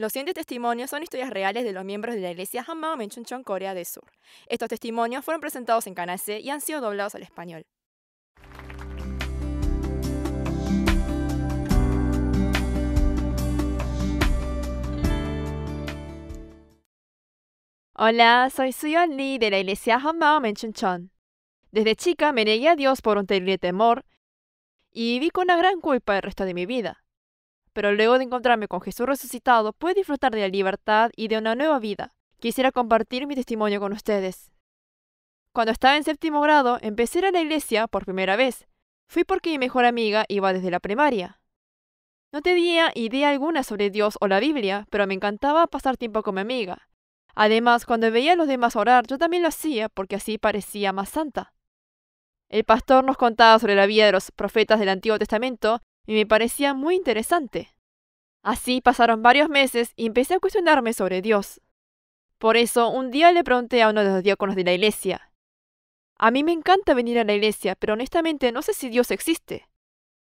Los siguientes testimonios son historias reales de los miembros de la iglesia hamao Menchunchon, Corea del Sur. Estos testimonios fueron presentados en Canal y han sido doblados al español. Hola, soy Suyon Lee de la iglesia hamao Menchunchon. Desde chica me negué a Dios por un terrible temor y viví con una gran culpa el resto de mi vida pero luego de encontrarme con Jesús resucitado, pude disfrutar de la libertad y de una nueva vida. Quisiera compartir mi testimonio con ustedes. Cuando estaba en séptimo grado, empecé a la iglesia por primera vez. Fui porque mi mejor amiga iba desde la primaria. No tenía idea alguna sobre Dios o la Biblia, pero me encantaba pasar tiempo con mi amiga. Además, cuando veía a los demás orar, yo también lo hacía porque así parecía más santa. El pastor nos contaba sobre la vida de los profetas del Antiguo Testamento y me parecía muy interesante. Así pasaron varios meses y empecé a cuestionarme sobre Dios. Por eso un día le pregunté a uno de los diáconos de la iglesia. A mí me encanta venir a la iglesia, pero honestamente no sé si Dios existe.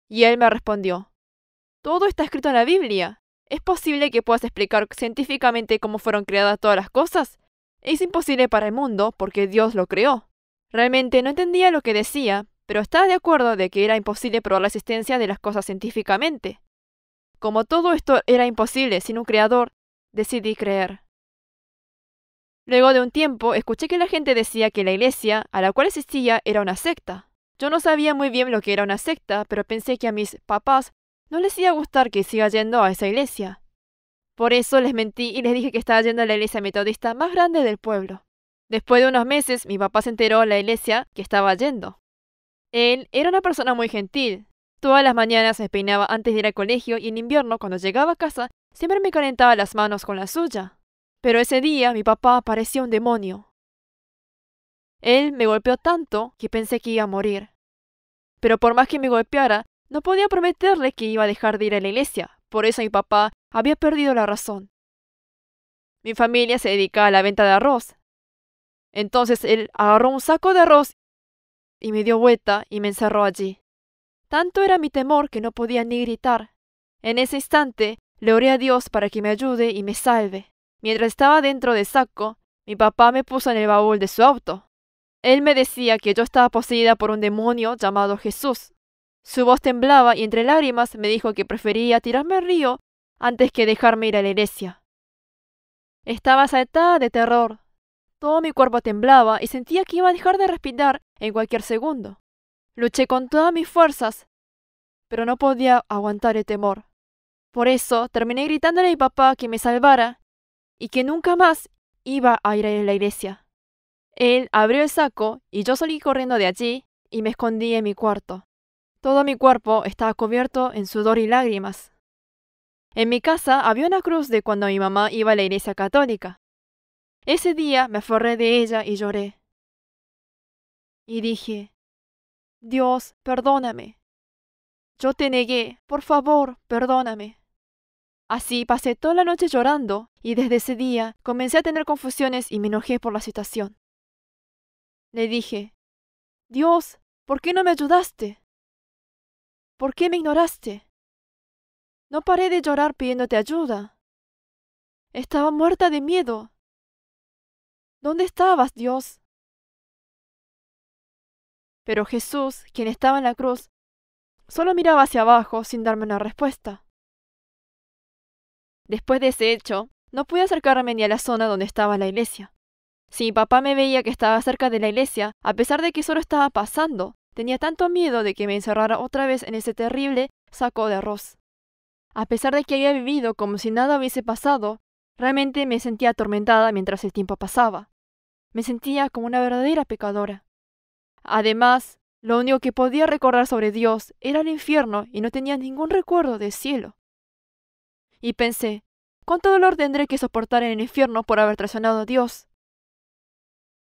Y él me respondió, Todo está escrito en la Biblia. ¿Es posible que puedas explicar científicamente cómo fueron creadas todas las cosas? Es imposible para el mundo porque Dios lo creó. Realmente no entendía lo que decía, pero estaba de acuerdo de que era imposible probar la existencia de las cosas científicamente. Como todo esto era imposible sin un creador, decidí creer. Luego de un tiempo, escuché que la gente decía que la iglesia a la cual asistía era una secta. Yo no sabía muy bien lo que era una secta, pero pensé que a mis papás no les iba a gustar que siga yendo a esa iglesia. Por eso les mentí y les dije que estaba yendo a la iglesia metodista más grande del pueblo. Después de unos meses, mi papá se enteró de la iglesia que estaba yendo. Él era una persona muy gentil. Todas las mañanas me peinaba antes de ir al colegio y en invierno, cuando llegaba a casa, siempre me calentaba las manos con la suya. Pero ese día mi papá parecía un demonio. Él me golpeó tanto que pensé que iba a morir. Pero por más que me golpeara, no podía prometerle que iba a dejar de ir a la iglesia. Por eso mi papá había perdido la razón. Mi familia se dedicaba a la venta de arroz. Entonces él agarró un saco de arroz y me dio vuelta y me encerró allí. Tanto era mi temor que no podía ni gritar. En ese instante le oré a Dios para que me ayude y me salve. Mientras estaba dentro del saco, mi papá me puso en el baúl de su auto. Él me decía que yo estaba poseída por un demonio llamado Jesús. Su voz temblaba y entre lágrimas me dijo que prefería tirarme al río antes que dejarme ir a la iglesia. Estaba saltada de terror. Todo mi cuerpo temblaba y sentía que iba a dejar de respirar en cualquier segundo. Luché con todas mis fuerzas, pero no podía aguantar el temor. Por eso terminé gritándole a mi papá que me salvara y que nunca más iba a ir a la iglesia. Él abrió el saco y yo salí corriendo de allí y me escondí en mi cuarto. Todo mi cuerpo estaba cubierto en sudor y lágrimas. En mi casa había una cruz de cuando mi mamá iba a la iglesia católica. Ese día me aferré de ella y lloré. Y dije, Dios, perdóname. Yo te negué, por favor, perdóname. Así pasé toda la noche llorando y desde ese día comencé a tener confusiones y me enojé por la situación. Le dije, Dios, ¿por qué no me ayudaste? ¿Por qué me ignoraste? No paré de llorar pidiéndote ayuda. Estaba muerta de miedo. ¿Dónde estabas, Dios? Pero Jesús, quien estaba en la cruz, solo miraba hacia abajo sin darme una respuesta. Después de ese hecho, no pude acercarme ni a la zona donde estaba la iglesia. Si mi papá me veía que estaba cerca de la iglesia, a pesar de que solo estaba pasando, tenía tanto miedo de que me encerrara otra vez en ese terrible saco de arroz. A pesar de que había vivido como si nada hubiese pasado, realmente me sentía atormentada mientras el tiempo pasaba. Me sentía como una verdadera pecadora. Además, lo único que podía recordar sobre Dios era el infierno y no tenía ningún recuerdo del cielo. Y pensé, ¿cuánto dolor tendré que soportar en el infierno por haber traicionado a Dios?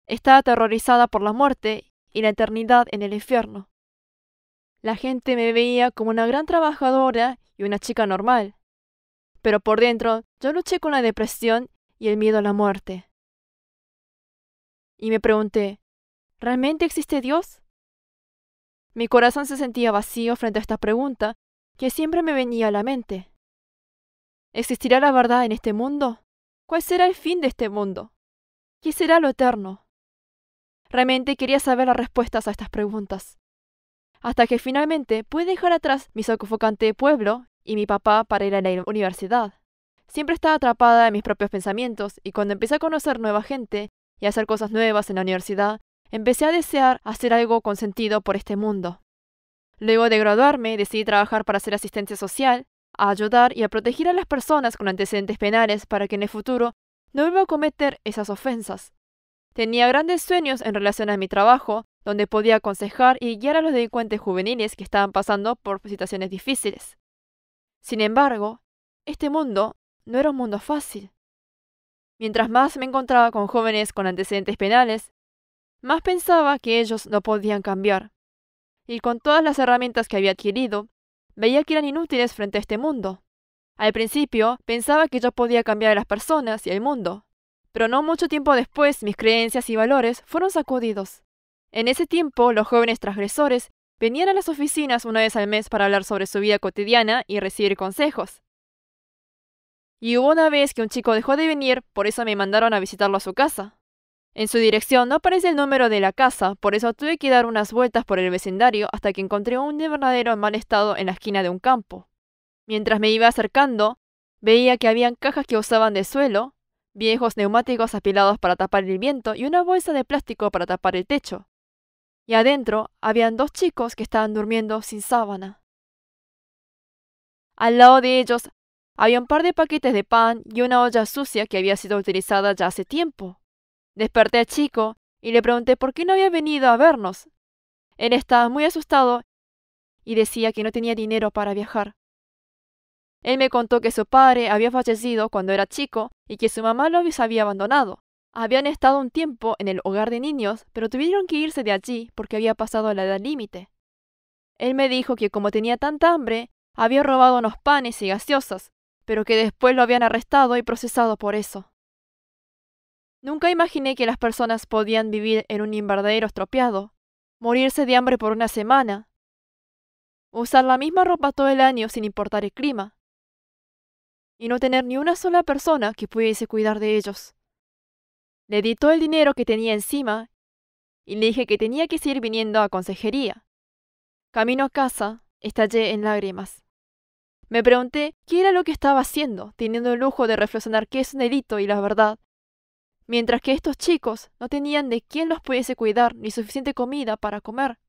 Estaba aterrorizada por la muerte y la eternidad en el infierno. La gente me veía como una gran trabajadora y una chica normal. Pero por dentro yo luché con la depresión y el miedo a la muerte y me pregunté, ¿realmente existe Dios? Mi corazón se sentía vacío frente a esta pregunta que siempre me venía a la mente. ¿Existirá la verdad en este mundo? ¿Cuál será el fin de este mundo? ¿Qué será lo eterno? Realmente quería saber las respuestas a estas preguntas. Hasta que finalmente pude dejar atrás mi sofocante pueblo y mi papá para ir a la universidad. Siempre estaba atrapada en mis propios pensamientos y cuando empecé a conocer nueva gente y hacer cosas nuevas en la universidad, empecé a desear hacer algo con sentido por este mundo. Luego de graduarme, decidí trabajar para hacer asistencia social, a ayudar y a proteger a las personas con antecedentes penales para que en el futuro no vuelva a cometer esas ofensas. Tenía grandes sueños en relación a mi trabajo, donde podía aconsejar y guiar a los delincuentes juveniles que estaban pasando por situaciones difíciles. Sin embargo, este mundo no era un mundo fácil. Mientras más me encontraba con jóvenes con antecedentes penales, más pensaba que ellos no podían cambiar. Y con todas las herramientas que había adquirido, veía que eran inútiles frente a este mundo. Al principio pensaba que yo podía cambiar a las personas y al mundo, pero no mucho tiempo después mis creencias y valores fueron sacudidos. En ese tiempo los jóvenes transgresores venían a las oficinas una vez al mes para hablar sobre su vida cotidiana y recibir consejos. Y hubo una vez que un chico dejó de venir, por eso me mandaron a visitarlo a su casa. En su dirección no aparece el número de la casa, por eso tuve que dar unas vueltas por el vecindario hasta que encontré un invernadero en mal estado en la esquina de un campo. Mientras me iba acercando, veía que habían cajas que usaban de suelo, viejos neumáticos apilados para tapar el viento y una bolsa de plástico para tapar el techo. Y adentro habían dos chicos que estaban durmiendo sin sábana. Al lado de ellos había un par de paquetes de pan y una olla sucia que había sido utilizada ya hace tiempo. Desperté a Chico y le pregunté por qué no había venido a vernos. Él estaba muy asustado y decía que no tenía dinero para viajar. Él me contó que su padre había fallecido cuando era chico y que su mamá lo había abandonado. Habían estado un tiempo en el hogar de niños, pero tuvieron que irse de allí porque había pasado la edad límite. Él me dijo que como tenía tanta hambre, había robado unos panes y gaseosas, pero que después lo habían arrestado y procesado por eso. Nunca imaginé que las personas podían vivir en un invernadero estropeado, morirse de hambre por una semana, usar la misma ropa todo el año sin importar el clima, y no tener ni una sola persona que pudiese cuidar de ellos. Le di todo el dinero que tenía encima y le dije que tenía que seguir viniendo a consejería. Camino a casa, estallé en lágrimas. Me pregunté qué era lo que estaba haciendo, teniendo el lujo de reflexionar qué es un delito y la verdad. Mientras que estos chicos no tenían de quién los pudiese cuidar ni suficiente comida para comer.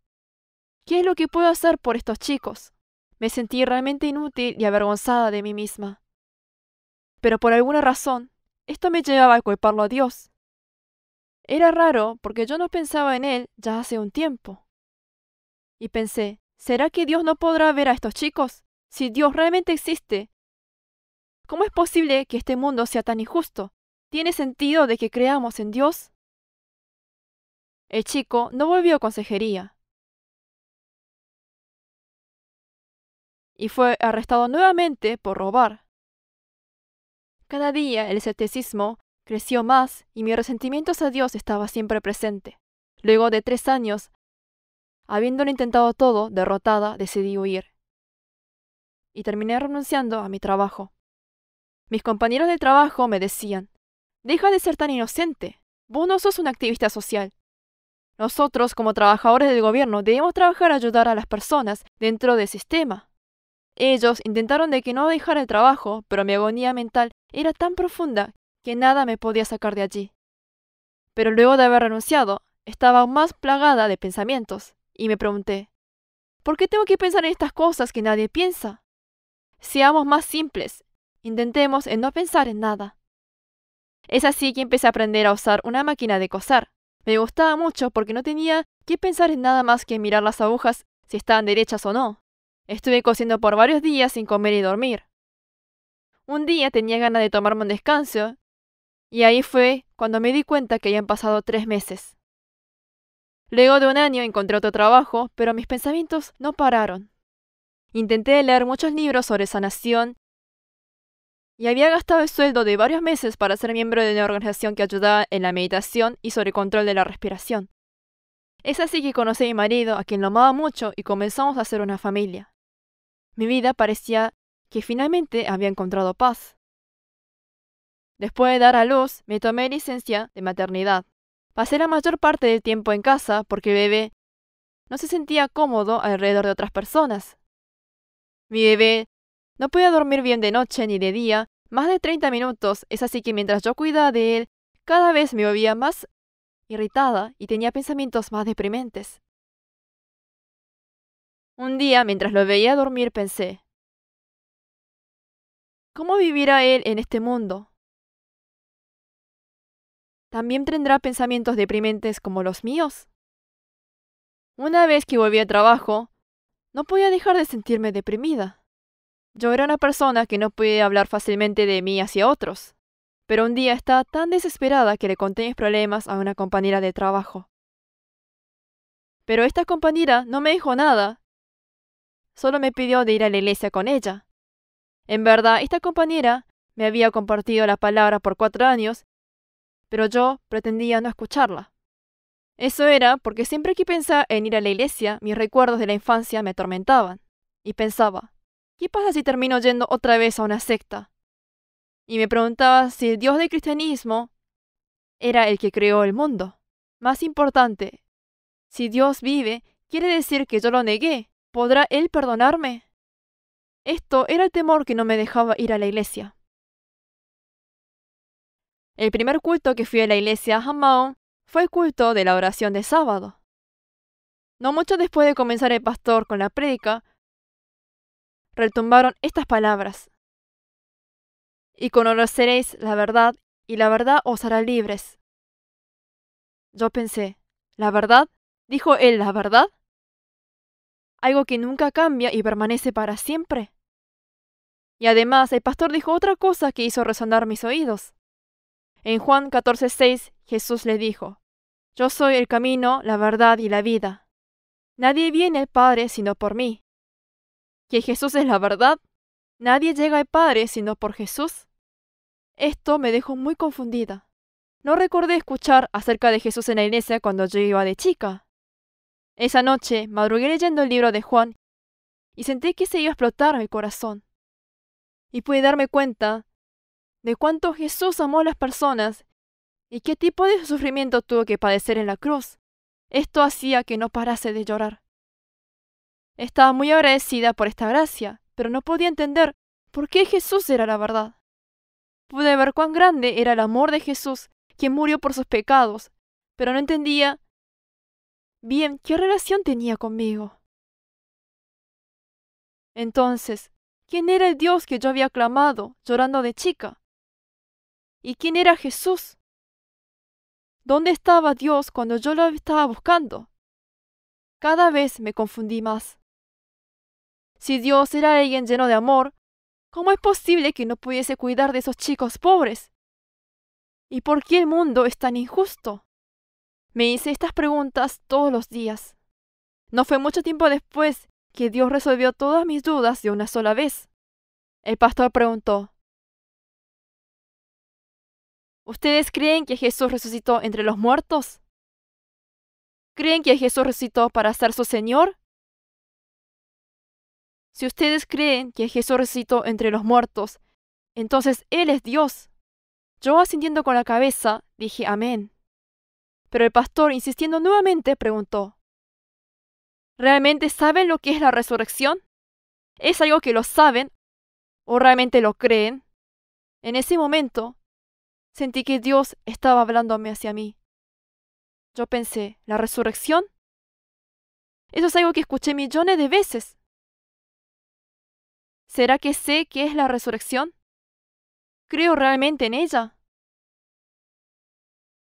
¿Qué es lo que puedo hacer por estos chicos? Me sentí realmente inútil y avergonzada de mí misma. Pero por alguna razón, esto me llevaba a culparlo a Dios. Era raro porque yo no pensaba en él ya hace un tiempo. Y pensé, ¿será que Dios no podrá ver a estos chicos? Si Dios realmente existe, ¿cómo es posible que este mundo sea tan injusto? ¿Tiene sentido de que creamos en Dios? El chico no volvió a consejería y fue arrestado nuevamente por robar. Cada día el escepticismo creció más y mi resentimiento hacia Dios estaba siempre presente. Luego de tres años, habiéndolo intentado todo, derrotada, decidí huir y terminé renunciando a mi trabajo. Mis compañeros de trabajo me decían, deja de ser tan inocente, vos no sos un activista social. Nosotros, como trabajadores del gobierno, debemos trabajar a ayudar a las personas dentro del sistema. Ellos intentaron de que no dejara el trabajo, pero mi agonía mental era tan profunda que nada me podía sacar de allí. Pero luego de haber renunciado, estaba más plagada de pensamientos, y me pregunté, ¿por qué tengo que pensar en estas cosas que nadie piensa? Seamos más simples. Intentemos en no pensar en nada. Es así que empecé a aprender a usar una máquina de coser. Me gustaba mucho porque no tenía que pensar en nada más que mirar las agujas si estaban derechas o no. Estuve cosiendo por varios días sin comer y dormir. Un día tenía ganas de tomarme un descanso y ahí fue cuando me di cuenta que habían pasado tres meses. Luego de un año encontré otro trabajo, pero mis pensamientos no pararon. Intenté leer muchos libros sobre sanación y había gastado el sueldo de varios meses para ser miembro de una organización que ayudaba en la meditación y sobre control de la respiración. Es así que conocí a mi marido, a quien lo amaba mucho, y comenzamos a ser una familia. Mi vida parecía que finalmente había encontrado paz. Después de dar a luz, me tomé licencia de maternidad. Pasé la mayor parte del tiempo en casa porque bebé no se sentía cómodo alrededor de otras personas. Mi bebé no podía dormir bien de noche ni de día, más de 30 minutos, es así que mientras yo cuidaba de él, cada vez me volvía más irritada y tenía pensamientos más deprimentes. Un día, mientras lo veía dormir, pensé, ¿cómo vivirá él en este mundo? ¿También tendrá pensamientos deprimentes como los míos? Una vez que volví a trabajo, no podía dejar de sentirme deprimida. Yo era una persona que no podía hablar fácilmente de mí hacia otros, pero un día estaba tan desesperada que le conté mis problemas a una compañera de trabajo. Pero esta compañera no me dijo nada, solo me pidió de ir a la iglesia con ella. En verdad, esta compañera me había compartido la palabra por cuatro años, pero yo pretendía no escucharla. Eso era porque siempre que pensaba en ir a la iglesia, mis recuerdos de la infancia me atormentaban. Y pensaba, ¿qué pasa si termino yendo otra vez a una secta? Y me preguntaba si el Dios del cristianismo era el que creó el mundo. Más importante, si Dios vive, quiere decir que yo lo negué. ¿Podrá Él perdonarme? Esto era el temor que no me dejaba ir a la iglesia. El primer culto que fui a la iglesia a fue el culto de la oración de sábado. No mucho después de comenzar el pastor con la prédica, retumbaron estas palabras. Y conoceréis la verdad, y la verdad os hará libres. Yo pensé, ¿la verdad? ¿Dijo él la verdad? Algo que nunca cambia y permanece para siempre. Y además el pastor dijo otra cosa que hizo resonar mis oídos. En Juan 14:6 Jesús le dijo, yo soy el camino, la verdad y la vida. Nadie viene al Padre sino por mí. ¿Que Jesús es la verdad? Nadie llega al Padre sino por Jesús. Esto me dejó muy confundida. No recordé escuchar acerca de Jesús en la iglesia cuando yo iba de chica. Esa noche madrugué leyendo el libro de Juan y sentí que se iba a explotar mi corazón. Y pude darme cuenta de cuánto Jesús amó a las personas ¿Y qué tipo de sufrimiento tuvo que padecer en la cruz? Esto hacía que no parase de llorar. Estaba muy agradecida por esta gracia, pero no podía entender por qué Jesús era la verdad. Pude ver cuán grande era el amor de Jesús, quien murió por sus pecados, pero no entendía bien qué relación tenía conmigo. Entonces, ¿quién era el Dios que yo había clamado llorando de chica? ¿Y quién era Jesús? ¿Dónde estaba Dios cuando yo lo estaba buscando? Cada vez me confundí más. Si Dios era alguien lleno de amor, ¿cómo es posible que no pudiese cuidar de esos chicos pobres? ¿Y por qué el mundo es tan injusto? Me hice estas preguntas todos los días. No fue mucho tiempo después que Dios resolvió todas mis dudas de una sola vez. El pastor preguntó, ¿Ustedes creen que Jesús resucitó entre los muertos? ¿Creen que Jesús resucitó para ser su Señor? Si ustedes creen que Jesús resucitó entre los muertos, entonces Él es Dios. Yo asintiendo con la cabeza, dije amén. Pero el pastor, insistiendo nuevamente, preguntó, ¿Realmente saben lo que es la resurrección? ¿Es algo que lo saben? ¿O realmente lo creen? En ese momento, Sentí que Dios estaba hablándome hacia mí. Yo pensé, ¿la resurrección? Eso es algo que escuché millones de veces. ¿Será que sé qué es la resurrección? ¿Creo realmente en ella?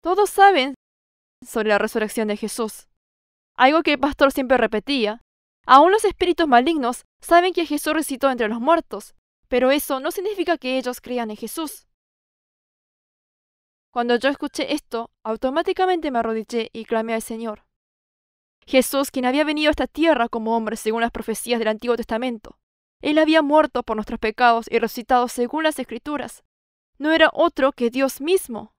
Todos saben sobre la resurrección de Jesús, algo que el pastor siempre repetía. Aún los espíritus malignos saben que Jesús resucitó entre los muertos, pero eso no significa que ellos crean en Jesús. Cuando yo escuché esto, automáticamente me arrodillé y clamé al Señor. Jesús, quien había venido a esta tierra como hombre según las profecías del Antiguo Testamento, Él había muerto por nuestros pecados y resucitado según las Escrituras. No era otro que Dios mismo.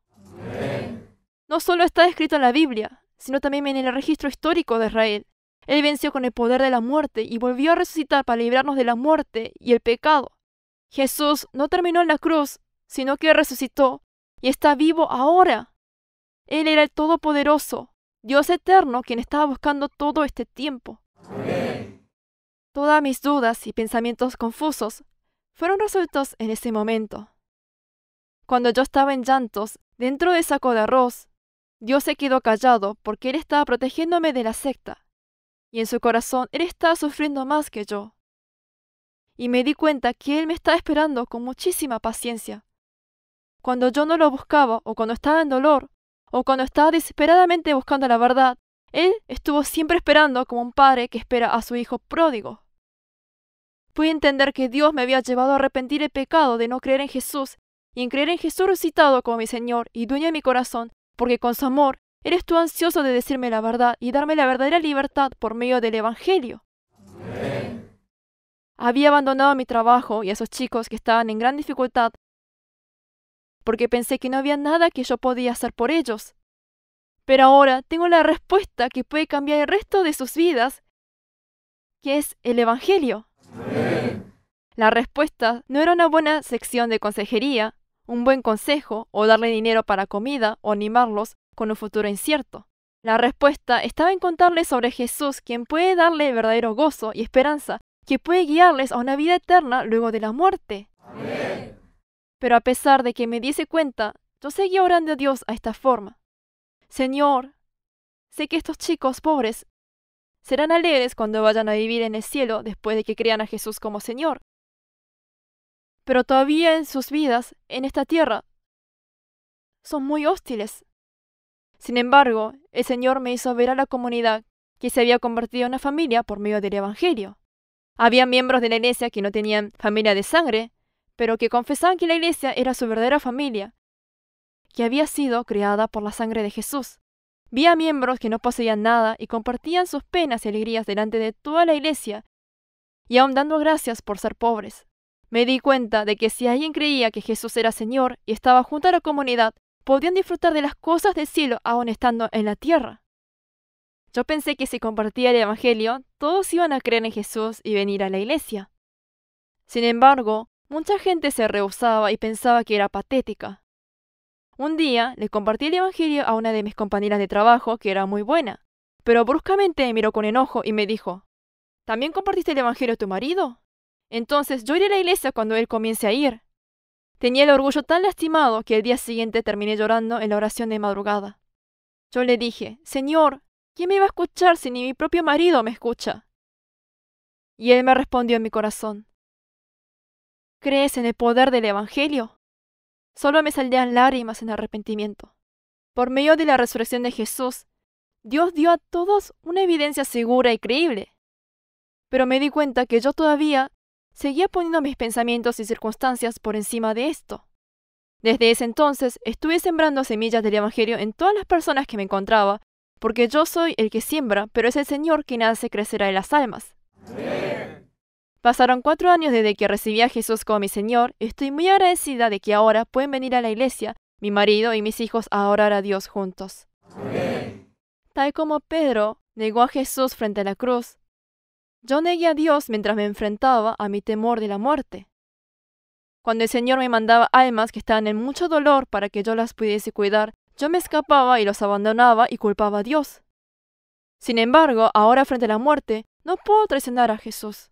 No solo está escrito en la Biblia, sino también en el registro histórico de Israel. Él venció con el poder de la muerte y volvió a resucitar para librarnos de la muerte y el pecado. Jesús no terminó en la cruz, sino que resucitó y está vivo ahora. Él era el Todopoderoso, Dios eterno, quien estaba buscando todo este tiempo. Todas mis dudas y pensamientos confusos fueron resueltos en ese momento. Cuando yo estaba en llantos, dentro del saco de arroz, Dios se quedó callado porque Él estaba protegiéndome de la secta, y en su corazón Él estaba sufriendo más que yo. Y me di cuenta que Él me estaba esperando con muchísima paciencia cuando yo no lo buscaba, o cuando estaba en dolor, o cuando estaba desesperadamente buscando la verdad, él estuvo siempre esperando como un padre que espera a su hijo pródigo. Pude entender que Dios me había llevado a arrepentir el pecado de no creer en Jesús y en creer en Jesús resucitado como mi Señor y dueño de mi corazón, porque con su amor eres tú ansioso de decirme la verdad y darme la verdadera libertad por medio del Evangelio. Había abandonado mi trabajo y a esos chicos que estaban en gran dificultad porque pensé que no había nada que yo podía hacer por ellos. Pero ahora tengo la respuesta que puede cambiar el resto de sus vidas, que es el Evangelio. La respuesta no era una buena sección de consejería, un buen consejo o darle dinero para comida o animarlos con un futuro incierto. La respuesta estaba en contarles sobre Jesús, quien puede darle verdadero gozo y esperanza, que puede guiarles a una vida eterna luego de la muerte. Pero a pesar de que me diese cuenta, yo seguía orando a Dios a esta forma. Señor, sé que estos chicos pobres serán alegres cuando vayan a vivir en el cielo después de que crean a Jesús como Señor. Pero todavía en sus vidas, en esta tierra, son muy hostiles. Sin embargo, el Señor me hizo ver a la comunidad que se había convertido en una familia por medio del Evangelio. Había miembros de la iglesia que no tenían familia de sangre, pero que confesaban que la iglesia era su verdadera familia, que había sido creada por la sangre de Jesús. Vi a miembros que no poseían nada y compartían sus penas y alegrías delante de toda la iglesia, y aun dando gracias por ser pobres. Me di cuenta de que si alguien creía que Jesús era Señor y estaba junto a la comunidad, podían disfrutar de las cosas del cielo aun estando en la tierra. Yo pensé que si compartía el Evangelio, todos iban a creer en Jesús y venir a la iglesia. Sin embargo, Mucha gente se rehusaba y pensaba que era patética. Un día le compartí el Evangelio a una de mis compañeras de trabajo que era muy buena, pero bruscamente me miró con enojo y me dijo, ¿También compartiste el Evangelio a tu marido? Entonces yo iré a la iglesia cuando él comience a ir. Tenía el orgullo tan lastimado que el día siguiente terminé llorando en la oración de madrugada. Yo le dije, Señor, ¿quién me va a escuchar si ni mi propio marido me escucha? Y él me respondió en mi corazón, crees en el poder del Evangelio, solo me saldean lágrimas en arrepentimiento. Por medio de la resurrección de Jesús, Dios dio a todos una evidencia segura y creíble. Pero me di cuenta que yo todavía seguía poniendo mis pensamientos y circunstancias por encima de esto. Desde ese entonces estuve sembrando semillas del Evangelio en todas las personas que me encontraba, porque yo soy el que siembra, pero es el Señor quien hace crecer a las almas. Pasaron cuatro años desde que recibí a Jesús como mi Señor. Estoy muy agradecida de que ahora pueden venir a la iglesia, mi marido y mis hijos, a orar a Dios juntos. Tal como Pedro negó a Jesús frente a la cruz, yo negué a Dios mientras me enfrentaba a mi temor de la muerte. Cuando el Señor me mandaba almas que estaban en mucho dolor para que yo las pudiese cuidar, yo me escapaba y los abandonaba y culpaba a Dios. Sin embargo, ahora frente a la muerte, no puedo traicionar a Jesús.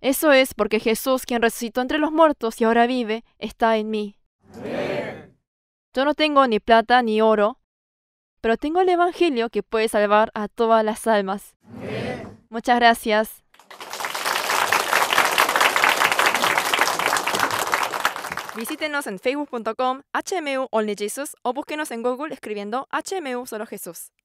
Eso es porque Jesús, quien resucitó entre los muertos y ahora vive, está en mí. Yo no tengo ni plata ni oro, pero tengo el Evangelio que puede salvar a todas las almas. Muchas gracias. Visítenos en facebook.com HMU Only Jesus o búsquenos en Google escribiendo HMU Solo Jesús.